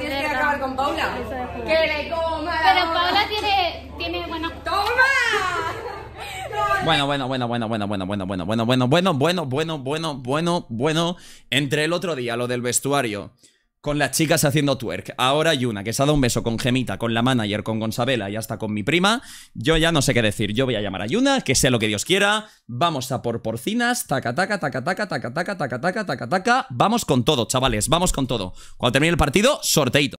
que acabar con Paula. Pero Paula tiene, tiene bueno... ¡Toma! Bueno, bueno, bueno, bueno, bueno, bueno, bueno, bueno, bueno, bueno, bueno, bueno, bueno, bueno, bueno, bueno, entre el otro día, lo del vestuario con las chicas haciendo twerk. Ahora Yuna, que se ha dado un beso con Gemita, con la manager, con Gonzabela y hasta con mi prima. Yo ya no sé qué decir. Yo voy a llamar a Yuna, que sea lo que Dios quiera. Vamos a por porcinas. Taca, taca, taca, taca, taca, taca, taca, taca, taca, taca. Vamos con todo, chavales. Vamos con todo. Cuando termine el partido, sorteito.